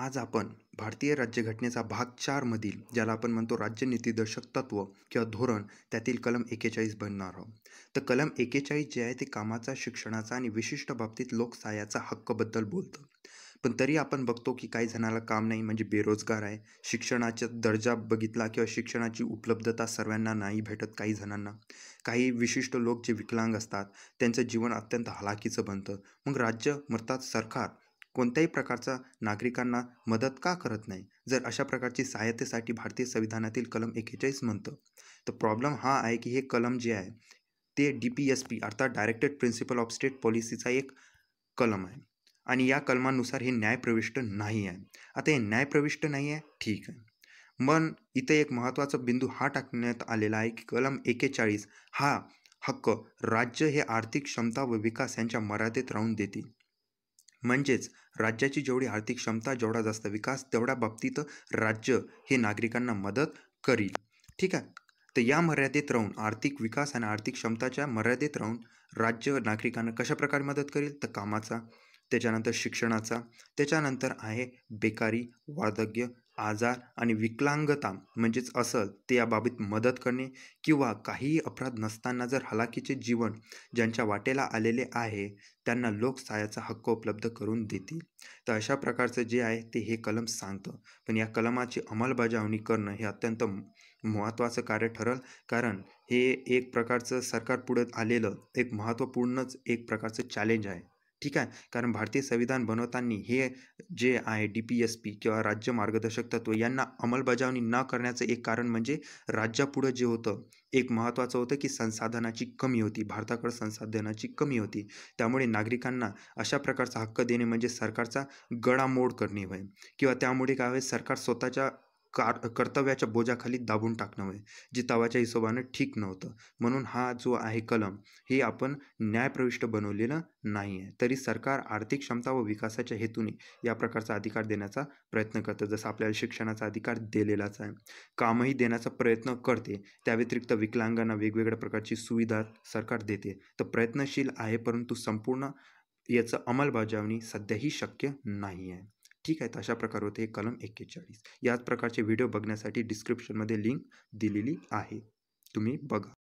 आज आपण भारतीय राज्यघटनेचा भाग चारमधील ज्याला आपण म्हणतो राज्य नीतीदर्शक तत्व किंवा धोरण त्यातील कलम एकेचाळीस बनणार आहोत तर कलम एकेचाळीस जे आहे ते कामाचा शिक्षणाचा आणि विशिष्ट बाबतीत लोकसायाचा हक्कबद्दल बोलतं पण तरी आपण बघतो की काही जणाला काम नाही म्हणजे बेरोजगार आहे शिक्षणाचा दर्जा बघितला किंवा शिक्षणाची उपलब्धता सर्वांना नाही भेटत काही जणांना काही विशिष्ट लोक जे विकलांग असतात त्यांचं जीवन अत्यंत हलाखीचं बनतं मग राज्य मरतात सरकार कोणत्याही प्रकारचा नागरिकांना मदत का करत नाही जर अशा प्रकारची सहाय्यतेसाठी भारतीय संविधानातील कलम एकेचाळीस म्हणतं तर प्रॉब्लेम हा आहे की हे कलम जे आहे ते डी पी एस पी अर्थात डायरेक्टेड प्रिन्सिपल ऑफ स्टेट पॉलिसीचा एक कलम आहे आणि या कलमानुसार हे न्यायप्रविष्ट नाही आहे आता हे न्यायप्रविष्ट नाही आहे ठीक आहे मन इथे एक महत्त्वाचा बिंदू हा टाकण्यात आलेला आहे की कलम एकेचाळीस हा हक्क राज्य हे आर्थिक क्षमता व विकास यांच्या मर्यादेत राहून देतील म्हणजेच राज्याची जेवढी आर्थिक क्षमता जेवढा जास्त विकास तेवढ्या बाबतीत राज्य हे नागरिकांना मदत करील ठीक आहे तर या मर्यादेत राहून आर्थिक विकास आणि आर्थिक क्षमताच्या मर्यादेत राहून राज्य नागरिकांना कशाप्रकारे मदत करेल तर कामाचा त्याच्यानंतर शिक्षणाचा त्याच्यानंतर आहे बेकारी वार्धक्य आजार आणि विकलांगता म्हणजेच असल ते याबाबत मदत करणे किंवा काहीही अपराध नसताना जर हलाखीचे जीवन ज्यांच्या वाटेला आलेले आहे त्यांना लोकसायाचा हक्क उपलब्ध करून देतील तर अशा प्रकारचं जे आहे ते हे कलम सांगतं पण या कलमाची अंमलबजावणी करणं हे अत्यंत महत्त्वाचं कार्य ठरल कारण हे एक प्रकारचं सरकार आलेलं एक महत्त्वपूर्णच एक प्रकारचं चॅलेंज आहे ठीक आहे कारण भारतीय संविधान बनवताना हे जे आहे डी पी एस पी किंवा राज्य मार्गदर्शक तत्व यांना अंमलबजावणी न करण्याचं एक कारण म्हणजे राज्यापुढं जे होतं एक महत्त्वाचं होतं की संसाधनाची कमी होती भारताकडं संसाधनाची कमी होती त्यामुळे नागरिकांना अशा प्रकारचा हक्क देणे म्हणजे सरकारचा गडामोड करणे होय किंवा त्यामुळे काय होईल सरकार स्वतःच्या कार कर्तव्याच्या बोजाखाली दाबून टाकणं जी तवाच्या हिशोबानं ठीक नव्हतं म्हणून हा जो आहे कलम हे आपण न्यायप्रविष्ट बनवलेलं नाही आहे तरी सरकार आर्थिक क्षमता व विकासाच्या हेतूने या प्रकारचा अधिकार देण्याचा प्रयत्न करतं जसं आपल्याला शिक्षणाचा अधिकार दिलेलाच आहे कामही देण्याचा प्रयत्न करते त्या व्यतिरिक्त विकलांगांना वेगवेगळ्या प्रकारची सुविधा सरकार देते तर प्रयत्नशील आहे परंतु संपूर्ण याचं अंमलबजावणी सध्याही शक्य नाही आहे ठीक तर अशा प्रकारे होते हे कलम एक्केचाळीस याच प्रकारचे व्हिडिओ बघण्यासाठी डिस्क्रिप्शनमध्ये लिंक दिलेली आहे तुम्ही बघा